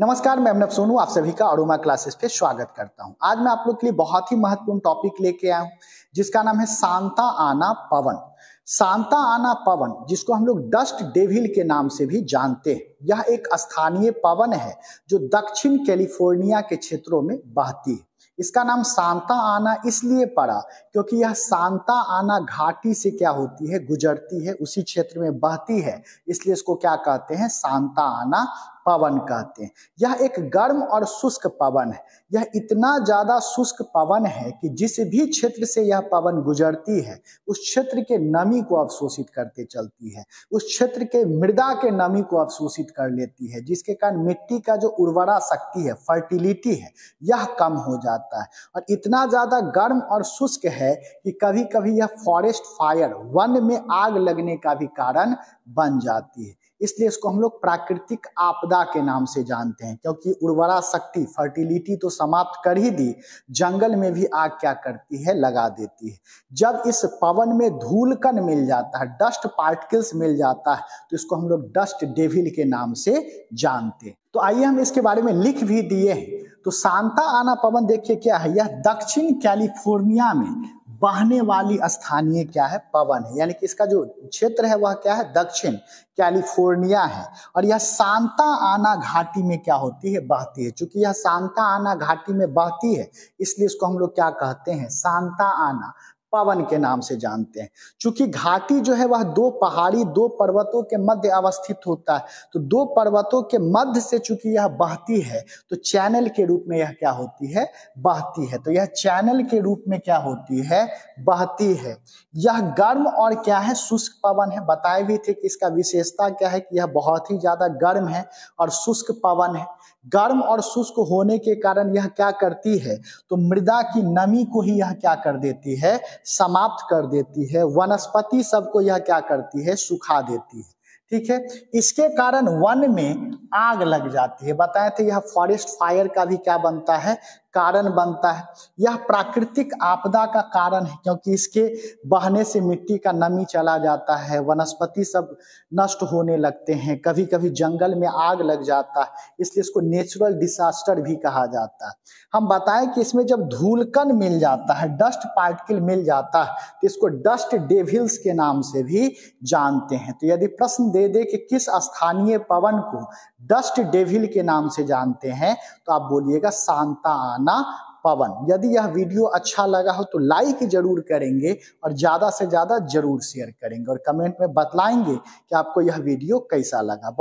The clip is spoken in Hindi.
नमस्कार मैं अमनब सोनू आप सभी का अरुमा क्लासेस पे स्वागत करता हूं आज मैं आप लोग के लिए बहुत ही महत्वपूर्ण टॉपिक लेके आया हूं जिसका नाम है सांता आना पवन सांता आना पवन जिसको हम लोग डस्ट डेविल के नाम से भी जानते हैं यह एक स्थानीय पवन है जो दक्षिण कैलिफोर्निया के क्षेत्रों में बहती है इसका नाम सांता आना इसलिए पड़ा क्योंकि यह सांता आना घाटी से क्या होती है गुजरती है उसी क्षेत्र में बहती है इसलिए इसको क्या कहते हैं सांता आना पवन कहते हैं यह एक गर्म और शुष्क पवन है यह इतना ज़्यादा शुष्क पवन है कि जिस भी क्षेत्र से यह पवन गुजरती है उस क्षेत्र के नमी को अवशोषित करते चलती है उस क्षेत्र के मृदा के नमी को अवशोषित कर लेती है जिसके कारण मिट्टी का जो उर्वरा शक्ति है फर्टिलिटी है यह कम हो जाता है और इतना ज़्यादा गर्म और शुष्क है कि कभी कभी यह फॉरेस्ट फायर वन में आग लगने का भी कारण बन जाती है इसलिए इसको हम लोग प्राकृतिक आपदा के नाम से जानते हैं क्योंकि उर्वरा शक्ति फर्टिलिटी तो समाप्त कर ही दी जंगल में भी आग क्या करती है लगा देती है जब इस पवन में धूलकन मिल जाता है डस्ट पार्टिकल्स मिल जाता है तो इसको हम लोग डस्ट डेविल के नाम से जानते हैं तो आइए हम इसके बारे में लिख भी दिए हैं तो सांता आना पवन देखिए क्या है यह दक्षिण कैलिफोर्निया में बहने वाली स्थानीय क्या है पवन है यानी कि इसका जो क्षेत्र है वह क्या है दक्षिण कैलिफोर्निया है और यह सांता आना घाटी में क्या होती है बहती है चूंकि यह सांता आना घाटी में बहती है इसलिए इसको हम लोग क्या कहते हैं सांता आना पवन के नाम से जानते हैं क्योंकि घाटी जो है वह दो पहाड़ी दो पर्वतों के मध्य अवस्थित होता है तो दो पर्वतों के मध्य से चूंकि यह बहती है तो चैनल के रूप में यह क्या होती है बहती है तो यह चैनल के रूप में क्या होती है बहती है यह गर्म और क्या है शुष्क पवन है बताए भी थे कि इसका विशेषता क्या है कि यह बहुत ही ज्यादा गर्म है और शुष्क पवन है गर्म और शुष्क होने के कारण यह क्या करती है तो मृदा की नमी को ही यह क्या कर देती है समाप्त कर देती है वनस्पति सबको यह क्या करती है सुखा देती है ठीक है इसके कारण वन में आग लग जाती है बताए थे यह फॉरेस्ट फायर का भी क्या बनता है कारण बनता है यह प्राकृतिक आपदा का कारण है क्योंकि इसके बहने से मिट्टी का नमी चला जाता है वनस्पति सब नष्ट होने लगते हैं कभी कभी जंगल में आग लग जाता है इसलिए इसको नेचुरल डिसास्टर भी कहा जाता है हम बताएं कि इसमें जब धूलकन मिल जाता है डस्ट पार्टिकल मिल जाता है तो इसको डस्ट डेविल्स के नाम से भी जानते हैं तो यदि प्रश्न दे दे कि किस स्थानीय पवन को डस्ट डेविल के नाम से जानते हैं तो आप बोलिएगा सांता आना पवन यदि यह वीडियो अच्छा लगा हो तो लाइक जरूर करेंगे और ज़्यादा से ज़्यादा जरूर शेयर करेंगे और कमेंट में बतलाएंगे कि आपको यह वीडियो कैसा लगा बहुत